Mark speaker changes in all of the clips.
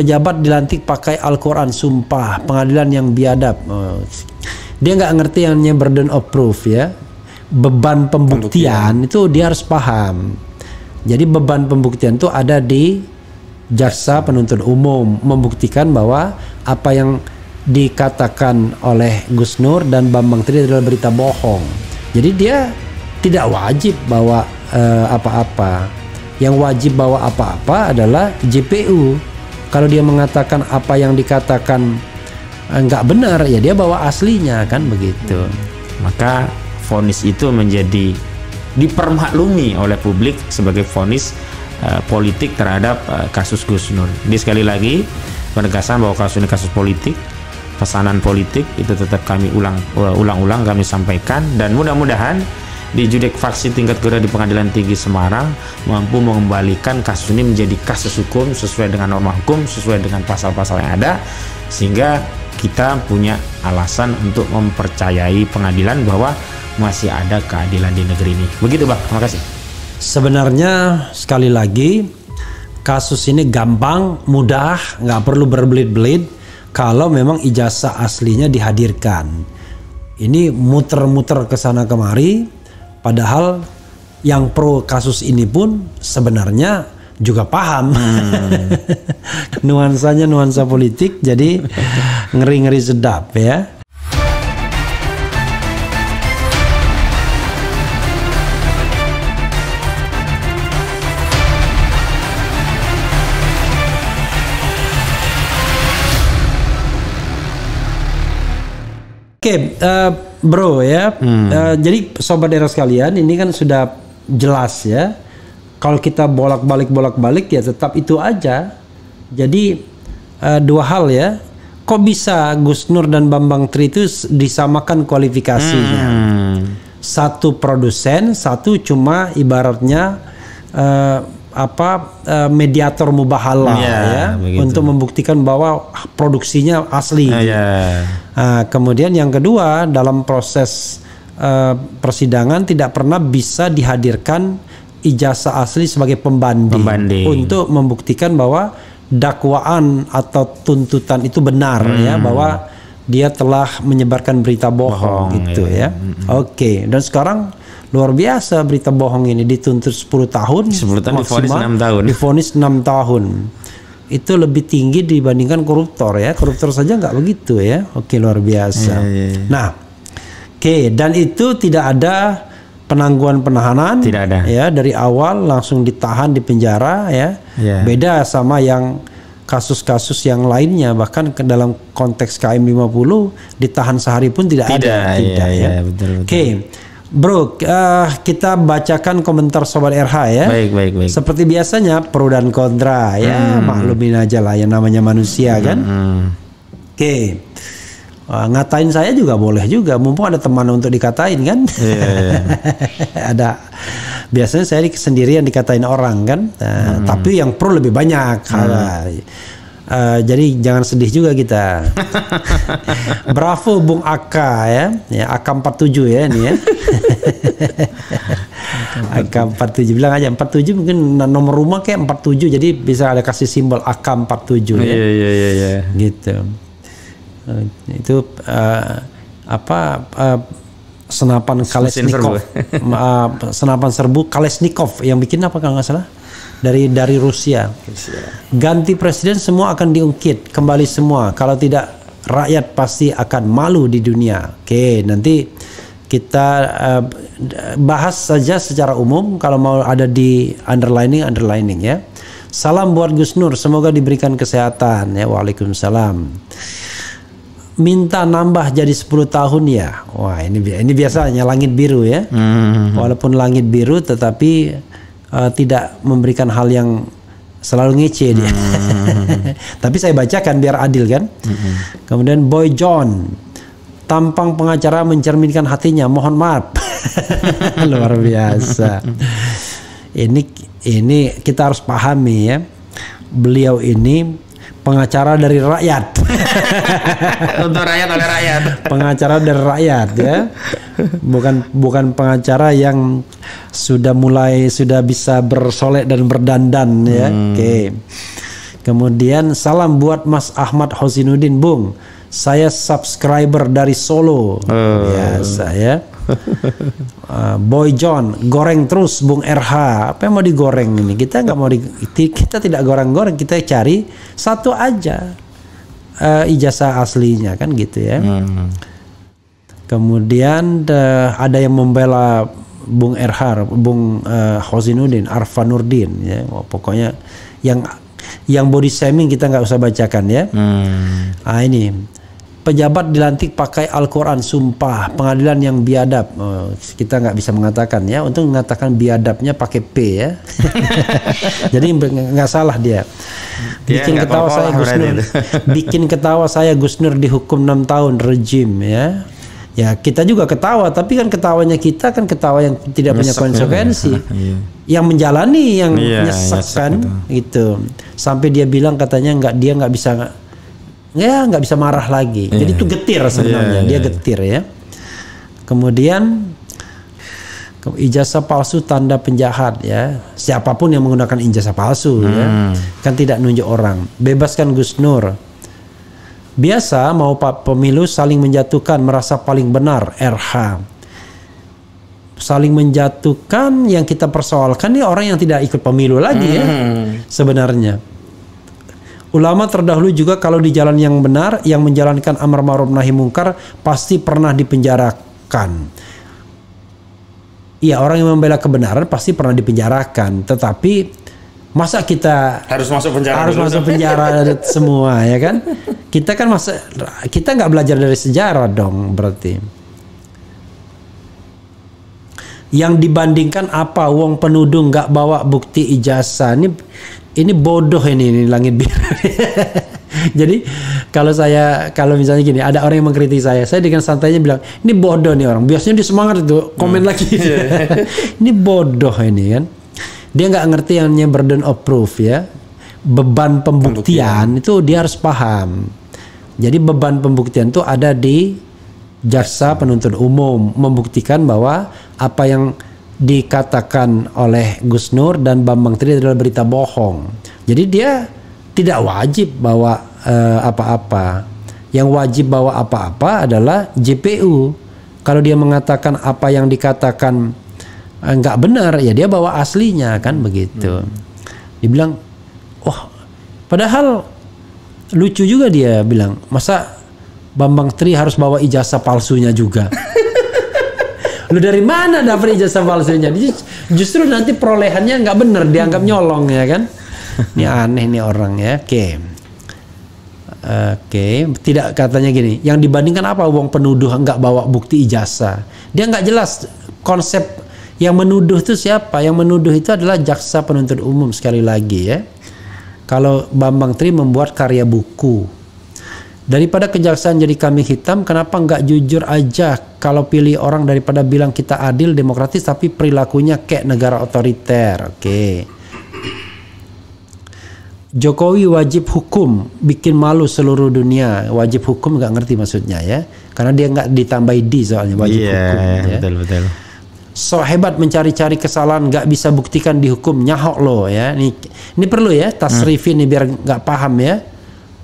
Speaker 1: pejabat dilantik pakai Al-Quran sumpah pengadilan yang biadab oh. dia nggak ngerti yang burden of proof ya beban pembuktian, pembuktian itu dia harus paham jadi beban pembuktian itu ada di jaksa penuntut umum membuktikan bahwa apa yang dikatakan oleh Gus Nur dan Bambang Tri adalah berita bohong jadi dia tidak wajib bawa eh, apa-apa uh, apa -apa. yang wajib bawa apa-apa adalah JPU kalau dia mengatakan apa yang dikatakan eh, nggak benar, ya dia bawa aslinya
Speaker 2: kan begitu. Hmm. Maka vonis itu menjadi dipermaklumi oleh publik sebagai vonis uh, eh, politik terhadap uh, kasus Gus Nur. Jadi sekali lagi penegasan bahwa kasus ini kasus politik, pesanan politik itu tetap kami ulang ulang-ulang kami sampaikan dan mudah-mudahan di faksi tingkat kedua di Pengadilan Tinggi Semarang mampu mengembalikan kasus ini menjadi kasus hukum sesuai dengan norma hukum, sesuai dengan pasal-pasal yang ada sehingga kita punya alasan untuk mempercayai pengadilan bahwa masih ada keadilan di negeri ini. Begitu pak. terima kasih.
Speaker 1: Sebenarnya sekali lagi kasus ini gampang, mudah, nggak perlu berbelit-belit kalau memang ijazah aslinya dihadirkan. Ini muter-muter ke sana kemari, Padahal yang pro kasus ini pun sebenarnya juga paham hmm. nuansanya nuansa politik jadi ngeri-ngeri sedap ya. Oke, okay, uh, eh, Bro ya. Hmm. Uh, jadi sobat era sekalian, ini kan sudah jelas ya. Kalau kita bolak-balik bolak-balik ya tetap itu aja. Jadi uh, dua hal ya. Kok bisa Gus Nur dan Bambang Tri itu disamakan kualifikasinya? Hmm. Satu produsen, satu cuma ibaratnya uh, apa eh, mediator mubahala iya, ya, ya untuk membuktikan bahwa produksinya asli. Uh, ya. Nah, kemudian yang kedua dalam proses uh, persidangan tidak pernah bisa dihadirkan ijazah asli sebagai pembanding, pembanding. untuk membuktikan bahwa dakwaan atau tuntutan itu benar ya, hmm. ya bahwa dia telah menyebarkan berita bohong, bohong gitu ya. ya. Hmm. Oke, okay. dan sekarang luar biasa berita bohong ini dituntut 10 tahun 10 tahun difonis 6 tahun difonis 6 tahun itu lebih tinggi dibandingkan koruptor ya koruptor saja nggak begitu ya oke luar biasa iya, iya, iya. nah oke dan itu tidak ada penangguhan penahanan tidak ada ya dari awal langsung ditahan di penjara ya beda sama yang kasus-kasus yang lainnya bahkan ke dalam konteks KM 50 ditahan sehari pun tidak, tidak ada tidak iya, ya iya, oke okay. Bro, uh, kita bacakan komentar sobat RH ya. Baik, baik, baik. Seperti biasanya pro dan kontra ya, hmm. maklumin aja lah yang namanya manusia hmm. kan. Hmm. Oke. Okay. Uh, eh, ngatain saya juga boleh juga, mumpung ada teman untuk dikatain kan. Yeah, iya, iya. ada biasanya saya sendirian dikatain orang kan. Uh, hmm. tapi yang pro lebih banyak. Hmm. Uh, jadi jangan sedih juga kita. Bravo Bung Aka ya, ya Aka 47 ya ini ya. AK 47 bilang aja 47 mungkin nomor rumah kayak 47 jadi bisa ada kasih simbol AK 47 ya. Iya iya iya iya. Gitu. Uh, itu uh, apa uh, senapan Kalesnikov uh, senapan serbu Kalesnikov yang bikin apa kalau nggak salah? dari dari Rusia. Ganti presiden semua akan diungkit kembali semua. Kalau tidak rakyat pasti akan malu di dunia. Oke, nanti kita uh, bahas saja secara umum kalau mau ada di underlining underlining ya. Salam buat Gus Nur, semoga diberikan kesehatan ya. Waalaikumsalam. Minta nambah jadi 10 tahun ya. Wah, ini ini biasanya langit biru ya. Hmm. Walaupun langit biru tetapi Eh, tidak memberikan hal yang selalu ngece dia. Hmm. Tapi saya bacakan biar adil kan. Hmm. Kemudian Boy John, tampang pengacara mencerminkan hatinya. Mohon maaf. Luar biasa. Ini ini kita harus pahami ya. Beliau ini pengacara dari rakyat. Untuk rakyat oleh rakyat. pengacara dari rakyat ya. Bukan bukan pengacara yang sudah mulai sudah bisa bersolek dan berdandan ya. Hmm. Oke. Kemudian salam buat Mas Ahmad Hosinudin Bung. Saya subscriber dari Solo. Uh. Biasa ya uh, Boy John, goreng terus Bung RH. Apa yang mau digoreng ini? Kita nggak mau di, kita tidak goreng-goreng, kita cari satu aja uh, ijazah aslinya kan gitu ya. Hmm. Kemudian uh, ada yang membela Bung RH, Bung uh, eh, Hosinuddin, Arfanurdin ya. Oh, pokoknya yang yang body shaming kita nggak usah bacakan ya. Hmm. Ah ini pejabat dilantik pakai Al-Quran sumpah pengadilan yang biadab oh, kita nggak bisa mengatakan ya untuk mengatakan biadabnya pakai P ya jadi nggak salah dia bikin dia ketawa saya Gus Nur bikin ketawa saya Gus Nur dihukum 6 tahun rejim ya ya kita juga ketawa tapi kan ketawanya kita kan ketawa yang tidak nyesek punya konsekuensi ya, iya. yang menjalani yang ya, nyesek, nyesek kan, gitu sampai dia bilang katanya nggak dia nggak bisa ya nggak bisa marah lagi. Yeah. Jadi itu getir iya, sebenarnya, yeah, yeah, dia iya. getir ya. Kemudian ijazah palsu tanda penjahat ya. Siapapun yang menggunakan ijazah palsu ya. hmm. ya, kan tidak nunjuk orang. Bebaskan Gus Nur. Biasa mau pemilu saling menjatuhkan merasa paling benar RH. Saling menjatuhkan yang kita persoalkan nih ya orang yang tidak ikut pemilu lagi ya, hmm. ya sebenarnya Ulama terdahulu juga kalau di jalan yang benar yang menjalankan amar ma'ruf nahi mungkar pasti pernah dipenjarakan. Iya, orang yang membela kebenaran pasti pernah dipenjarakan, tetapi masa kita
Speaker 2: harus masuk penjara harus dulu. masuk
Speaker 1: penjara semua ya kan kita kan masa kita nggak belajar dari sejarah dong berarti yang dibandingkan apa wong penudung nggak bawa bukti ijazah ini ini bodoh ini, ini langit biru. Jadi kalau saya kalau misalnya gini, ada orang yang mengkritik saya, saya dengan santainya bilang, "Ini bodoh nih orang." Biasanya dia semangat itu, komen hmm. lagi. Iya. ini bodoh ini kan. Dia nggak ngerti yang namanya burden of proof ya. Beban pembuktian, pembuktian itu dia harus paham. Jadi beban pembuktian itu ada di jaksa penuntut umum membuktikan bahwa apa yang dikatakan oleh Gus Nur dan Bambang Tri adalah berita bohong. Jadi dia tidak wajib bawa eh, apa-apa. Uh, yang wajib bawa apa-apa adalah JPU. Kalau dia mengatakan apa yang dikatakan uh, benar, ya dia bawa aslinya kan begitu. Hmm. Dibilang, wah, oh, padahal lucu juga dia bilang, masa Bambang Tri harus bawa ijazah palsunya juga. Lu dari mana dapat ijazah palsunya? Justru nanti perolehannya nggak bener, dianggap nyolong ya kan? Ini aneh nih orang ya. Oke. Okay. Oke, okay. tidak katanya gini. Yang dibandingkan apa uang penuduh nggak bawa bukti ijazah? Dia nggak jelas konsep yang menuduh itu siapa? Yang menuduh itu adalah jaksa penuntut umum sekali lagi ya. Kalau Bambang Tri membuat karya buku, Daripada kejaksaan jadi kami hitam, kenapa nggak jujur aja kalau pilih orang daripada bilang kita adil, demokratis, tapi perilakunya kayak negara otoriter. Oke. Okay. Jokowi wajib hukum, bikin malu seluruh dunia. Wajib hukum nggak ngerti maksudnya ya, karena dia nggak ditambahi di soalnya wajib yeah, hukum. Yeah, ya. betul betul. So hebat mencari-cari kesalahan nggak bisa buktikan di hukum nyahok lo ya. Ini ini perlu ya tasrifin hmm. nih biar nggak paham ya.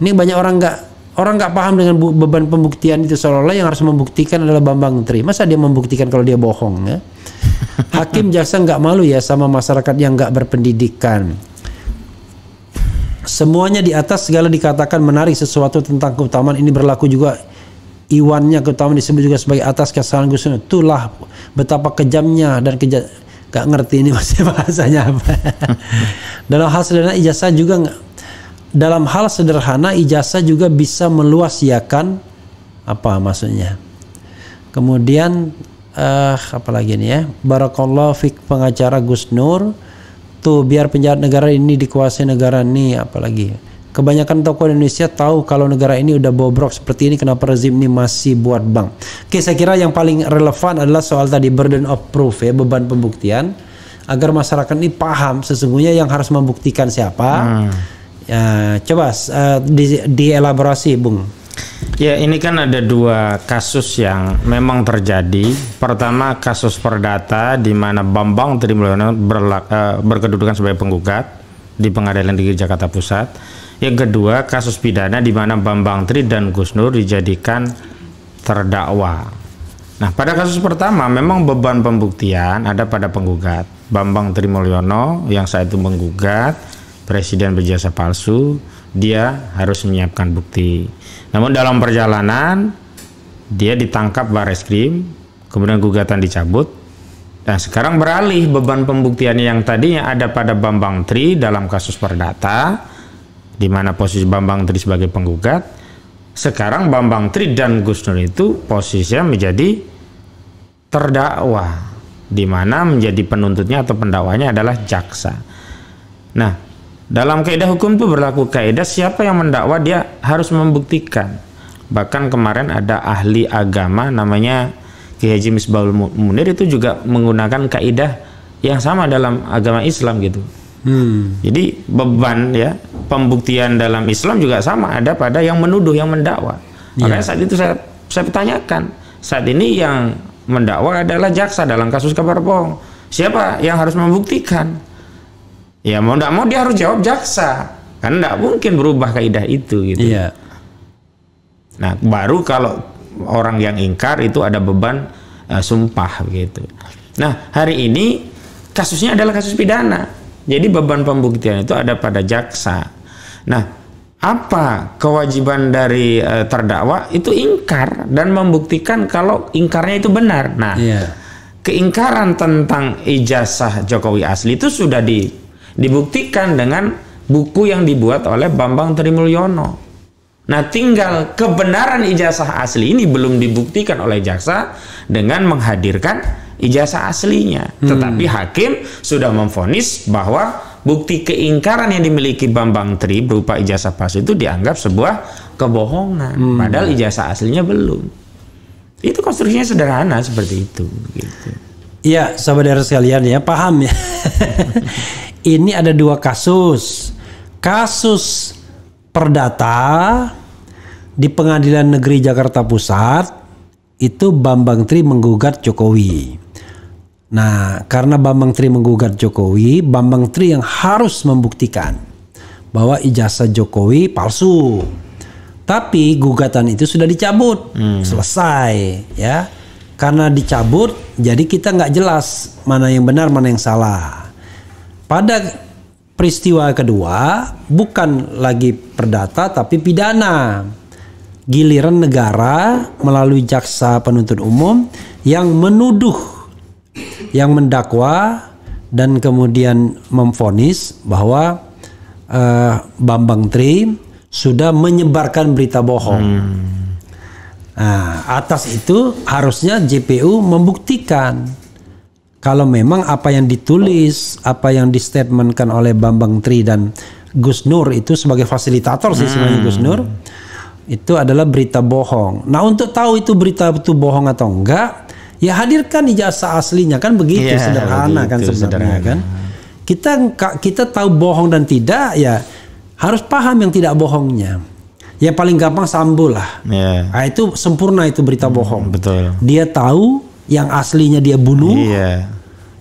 Speaker 1: Ini banyak orang nggak Orang nggak paham dengan beban pembuktian itu seolah-olah yang harus membuktikan adalah Bambang Tri. Masa dia membuktikan kalau dia bohong ya? Hakim jaksa nggak malu ya sama masyarakat yang nggak berpendidikan. Semuanya di atas segala dikatakan menarik sesuatu tentang keutamaan ini berlaku juga Iwannya keutamaan disebut juga sebagai atas kesalahan Gus Itulah betapa kejamnya dan kejam. gak ngerti ini masih bahasanya apa. Dalam hal sederhana ijazah juga nggak dalam hal sederhana ijazah juga bisa meluas ya kan apa maksudnya kemudian eh apalagi ini ya barakallahu fik pengacara Gus Nur tuh biar penjahat negara ini dikuasai negara ini apalagi kebanyakan tokoh Indonesia tahu kalau negara ini udah bobrok seperti ini kenapa rezim ini masih buat bank oke saya kira yang paling relevan adalah soal tadi burden of proof ya beban pembuktian agar masyarakat ini paham sesungguhnya yang harus membuktikan siapa hmm Ya, coba uh, di, dielaborasi, Bung.
Speaker 2: Ya, ini kan ada dua kasus yang memang terjadi. Pertama, kasus perdata di mana Bambang Trimulyono berlak, uh, eh, berkedudukan sebagai penggugat di Pengadilan Negeri Jakarta Pusat. Yang kedua, kasus pidana di mana Bambang Tri dan Gus Nur dijadikan terdakwa. Nah, pada kasus pertama memang beban pembuktian ada pada penggugat. Bambang Trimulyono yang saat itu menggugat presiden berjasa palsu, dia harus menyiapkan bukti. Namun dalam perjalanan dia ditangkap bareskrim, kemudian gugatan dicabut. Nah, sekarang beralih beban pembuktiannya yang tadinya ada pada Bambang Tri dalam kasus perdata di mana posisi Bambang Tri sebagai penggugat, sekarang Bambang Tri dan Gus Nur itu posisinya menjadi terdakwa di mana menjadi penuntutnya atau pendakwanya adalah jaksa. Nah, dalam kaidah hukum itu berlaku kaidah siapa yang mendakwa dia harus membuktikan. Bahkan kemarin ada ahli agama namanya Kiai Haji Misbahul Munir itu juga menggunakan kaidah yang sama dalam agama Islam gitu. Hmm. Jadi beban ya pembuktian dalam Islam juga sama ada pada yang menuduh yang mendakwa. Yeah. Makanya saat itu saya saya pertanyakan saat ini yang mendakwa adalah jaksa dalam kasus kabar bohong. Siapa yang harus membuktikan? ya mau tidak mau dia harus jawab jaksa karena tidak mungkin berubah kaidah itu gitu iya. nah baru kalau orang yang ingkar itu ada beban uh, sumpah gitu. nah hari ini kasusnya adalah kasus pidana jadi beban pembuktian itu ada pada jaksa nah apa kewajiban dari uh, terdakwa itu ingkar dan membuktikan kalau ingkarnya itu benar. Nah, iya. keingkaran tentang ijazah Jokowi asli itu sudah di Dibuktikan dengan buku yang dibuat oleh Bambang Trimulyono. Nah, tinggal kebenaran ijazah asli ini belum dibuktikan oleh jaksa dengan menghadirkan ijazah aslinya. Hmm. Tetapi hakim sudah memfonis bahwa bukti keingkaran yang dimiliki Bambang Tri berupa ijazah palsu itu dianggap sebuah kebohongan, hmm. padahal ijazah aslinya belum. Itu konstruksinya sederhana seperti itu. Gitu.
Speaker 1: Iya, sahabat sekalian ya paham ya. ini ada dua kasus. Kasus perdata di Pengadilan Negeri Jakarta Pusat itu Bambang Tri menggugat Jokowi. Nah, karena Bambang Tri menggugat Jokowi, Bambang Tri yang harus membuktikan bahwa ijazah Jokowi palsu. Tapi gugatan itu sudah dicabut, hmm. selesai, ya. Karena dicabut, jadi kita nggak jelas mana yang benar, mana yang salah. Pada peristiwa kedua bukan lagi perdata tapi pidana. Giliran negara melalui jaksa penuntut umum yang menuduh, yang mendakwa dan kemudian memfonis bahwa uh, Bambang Tri sudah menyebarkan berita bohong. Hmm. Nah, atas itu harusnya JPU membuktikan kalau memang apa yang ditulis, apa yang di statementkan oleh Bambang Tri dan Gus Nur itu sebagai fasilitator sih hmm. sebenarnya Gus hmm. Nur itu adalah berita bohong. Nah untuk tahu itu berita itu bohong atau enggak, ya hadirkan ijazah aslinya kan begitu yeah, sederhana kan begitu, kan sebenarnya sederhana. kan. Kita kita tahu bohong dan tidak ya harus paham yang tidak bohongnya. Ya paling gampang sambul lah. Yeah. Nah, itu sempurna itu berita bohong. Hmm, betul. Dia tahu yang aslinya dia bunuh. Iya.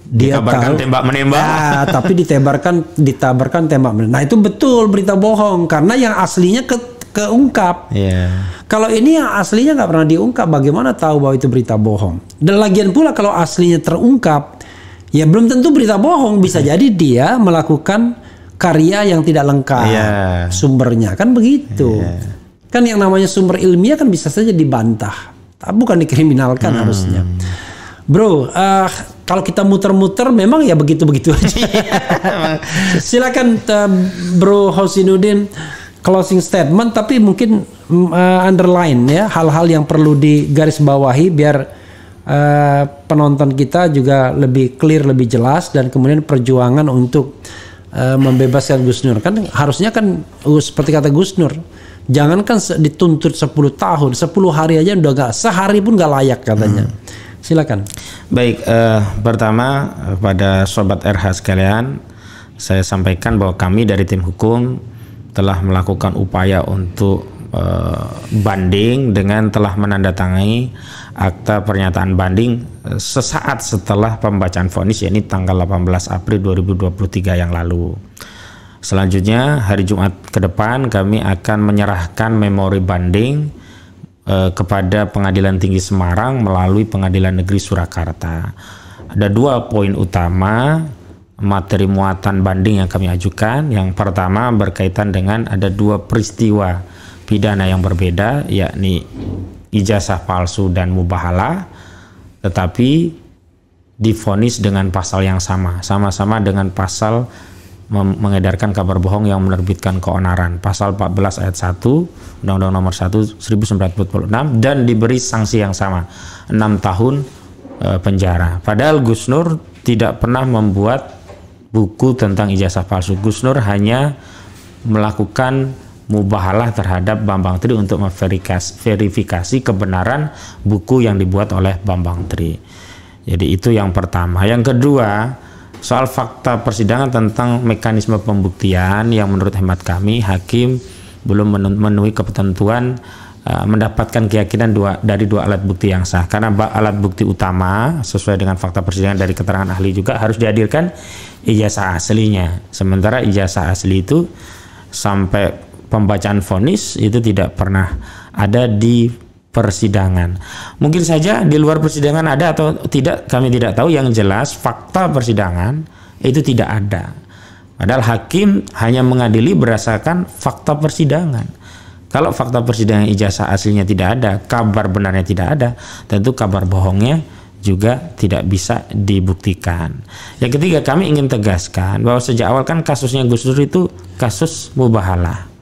Speaker 1: Dia tembak menembak. ya tapi ditebarkan ditabarkan tembak menembak. Nah, itu betul berita bohong karena yang aslinya ke, keungkap. Iya. Kalau ini yang aslinya nggak pernah diungkap, bagaimana tahu bahwa itu berita bohong? Dan lagian pula kalau aslinya terungkap, ya belum tentu berita bohong, bisa iya. jadi dia melakukan karya yang tidak lengkap iya. sumbernya kan begitu Iya. kan yang namanya sumber ilmiah kan bisa saja dibantah bukan dikriminalkan hmm. harusnya. Bro, uh, kalau kita muter-muter memang ya begitu-begitu aja. Iya, Silakan uh, Bro Hosinuddin closing statement tapi mungkin uh, underline ya hal-hal yang perlu digarisbawahi biar uh, penonton kita juga lebih clear, lebih jelas dan kemudian perjuangan untuk uh, membebaskan Gus Nur kan harusnya kan seperti kata Gus Nur Jangankan dituntut 10 tahun, 10 hari aja udah gak sehari pun gak layak katanya.
Speaker 2: Hmm. Silakan. Baik, eh, pertama pada sobat RH sekalian, saya sampaikan bahwa kami dari tim hukum telah melakukan upaya untuk eh, banding dengan telah menandatangani akta pernyataan banding eh, sesaat setelah pembacaan vonis yakni tanggal 18 April 2023 yang lalu. Selanjutnya hari Jumat ke depan kami akan menyerahkan memori banding eh, kepada Pengadilan Tinggi Semarang melalui Pengadilan Negeri Surakarta. Ada dua poin utama materi muatan banding yang kami ajukan. Yang pertama berkaitan dengan ada dua peristiwa pidana yang berbeda yakni ijazah palsu dan mubahala, tetapi difonis dengan pasal yang sama, sama-sama dengan pasal mengedarkan kabar bohong yang menerbitkan keonaran pasal 14 ayat 1 Undang-Undang Nomor 1 1946 dan diberi sanksi yang sama 6 tahun e, penjara. Padahal Gus Nur tidak pernah membuat buku tentang ijazah palsu. Gus Nur hanya melakukan mubahalah terhadap Bambang Tri untuk verifikasi kebenaran buku yang dibuat oleh Bambang Tri. Jadi itu yang pertama. Yang kedua, soal fakta persidangan tentang mekanisme pembuktian yang menurut hemat kami hakim belum memenuhi ketentuan uh, mendapatkan keyakinan dua dari dua alat bukti yang sah karena alat bukti utama sesuai dengan fakta persidangan dari keterangan ahli juga harus dihadirkan ijazah aslinya sementara ijazah asli itu sampai pembacaan vonis itu tidak pernah ada di persidangan. Mungkin saja di luar persidangan ada atau tidak kami tidak tahu yang jelas fakta persidangan itu tidak ada. Padahal hakim hanya mengadili berdasarkan fakta persidangan. Kalau fakta persidangan ijazah aslinya tidak ada, kabar benarnya tidak ada, tentu kabar bohongnya juga tidak bisa dibuktikan. Yang ketiga, kami ingin tegaskan bahwa sejak awal kan kasusnya Gus Dur itu kasus mubahalah.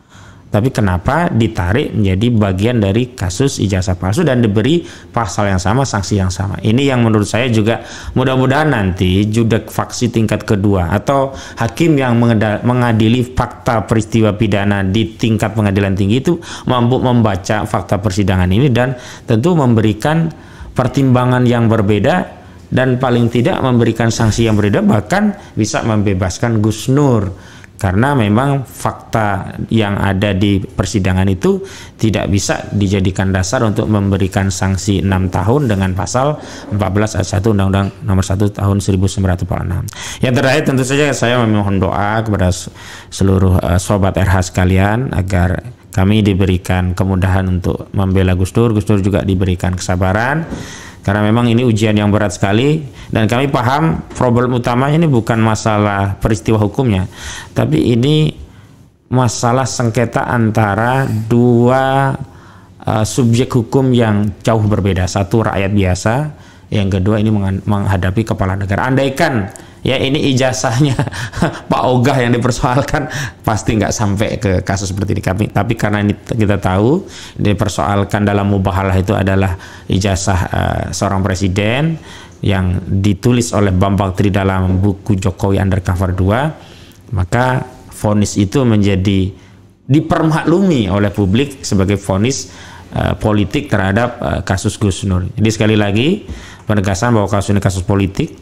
Speaker 2: Tapi kenapa ditarik menjadi bagian dari kasus ijazah palsu dan diberi pasal yang sama, sanksi yang sama. Ini yang menurut saya juga mudah-mudahan nanti judek faksi tingkat kedua atau hakim yang mengadili fakta peristiwa pidana di tingkat pengadilan tinggi itu mampu membaca fakta persidangan ini dan tentu memberikan pertimbangan yang berbeda dan paling tidak memberikan sanksi yang berbeda bahkan bisa membebaskan Gus Nur karena memang fakta yang ada di persidangan itu tidak bisa dijadikan dasar untuk memberikan sanksi 6 tahun dengan pasal 14 ayat 1 Undang-Undang Nomor 1 Tahun 1946. Yang terakhir tentu saja saya memohon doa kepada seluruh eh, sobat RH sekalian agar kami diberikan kemudahan untuk membela Gus Dur, Gus Dur juga diberikan kesabaran karena memang ini ujian yang berat sekali dan kami paham problem utama ini bukan masalah peristiwa hukumnya tapi ini masalah sengketa antara dua uh, subjek hukum yang jauh berbeda satu rakyat biasa yang kedua ini menghadapi kepala negara andaikan ya ini ijazahnya Pak Ogah yang dipersoalkan pasti nggak sampai ke kasus seperti ini kami tapi karena ini kita tahu dipersoalkan dalam mubahalah itu adalah ijazah uh, seorang presiden yang ditulis oleh Bambang Tri dalam buku Jokowi Undercover 2 maka vonis itu menjadi dipermaklumi oleh publik sebagai vonis uh, eh, politik terhadap uh, kasus Gus Nur. Jadi sekali lagi penegasan bahwa kasus ini kasus politik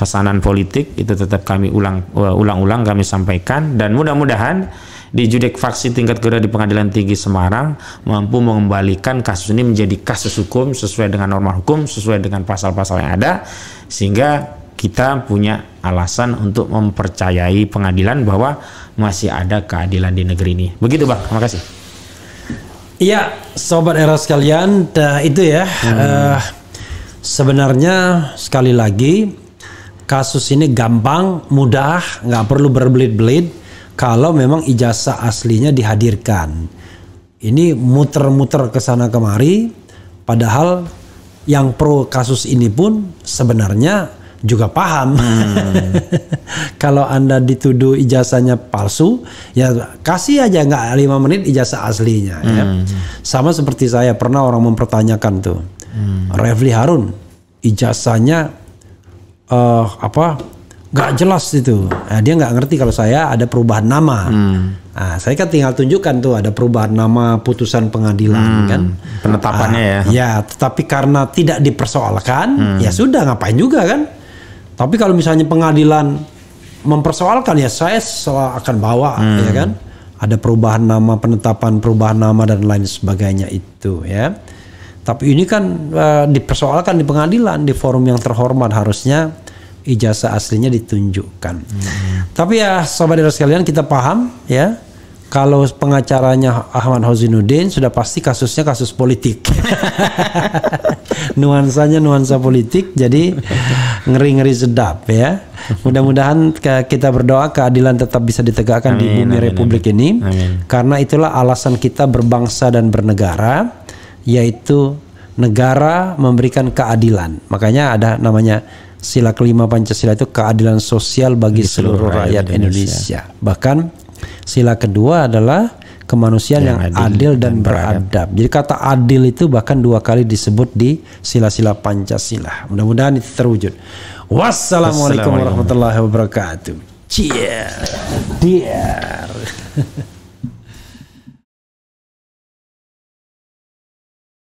Speaker 2: pesanan politik itu tetap kami ulang eh, ulang kami sampaikan dan mudah-mudahan di judek faksi tingkat kedua di Pengadilan Tinggi Semarang mampu mengembalikan kasus ini menjadi kasus hukum sesuai dengan norma hukum sesuai dengan pasal-pasal yang ada sehingga kita punya alasan untuk mempercayai pengadilan bahwa masih ada keadilan di negeri ini. Begitu Bang, terima kasih.
Speaker 1: Iya, sobat era sekalian, itu ya. Hmm. Uh, sebenarnya sekali lagi kasus ini gampang, mudah, nggak perlu berbelit-belit kalau memang ijazah aslinya dihadirkan. Ini muter-muter ke sana kemari, padahal yang pro kasus ini pun sebenarnya juga paham. Hmm. kalau Anda dituduh ijazahnya palsu, ya kasih aja nggak lima menit ijazah aslinya. Ya. Hmm. Ya. Sama seperti saya pernah orang mempertanyakan tuh, hmm. Refli Harun, ijazahnya uh, apa nggak jelas itu. Nah, dia nggak ngerti kalau saya ada perubahan nama. Hmm. Nah, saya kan tinggal tunjukkan tuh ada perubahan nama putusan pengadilan hmm. kan. Penetapannya uh, ya. Ya, tetapi karena tidak dipersoalkan, hmm. ya sudah ngapain juga kan. Tapi kalau misalnya pengadilan mempersoalkan ya saya akan bawa hmm. ya kan. Ada perubahan nama, penetapan perubahan nama dan lain sebagainya itu ya. Tapi ini kan e, dipersoalkan di pengadilan di forum yang terhormat harusnya ijazah aslinya ditunjukkan. Hmm. Tapi ya sobat dari sekalian kita paham ya kalau pengacaranya Ahmad Hozinuddin sudah pasti kasusnya kasus politik. Nuansanya nuansa politik, jadi ngeri-ngeri sedap ya. Mudah-mudahan kita berdoa keadilan tetap bisa ditegakkan amin, di bumi amin, Republik amin. ini, amin. karena itulah alasan kita berbangsa dan bernegara yaitu negara memberikan keadilan. Makanya ada namanya sila kelima Pancasila itu keadilan sosial bagi seluruh, seluruh rakyat, rakyat Indonesia. Indonesia. Bahkan sila kedua adalah kemanusiaan yang, yang adil, adil dan, dan beradab. beradab. Jadi kata adil itu bahkan dua kali disebut di sila-sila Pancasila. Mudah-mudahan itu terwujud. Wassalamualaikum warahmatullahi wabarakatuh. Cheers.
Speaker 2: Dear.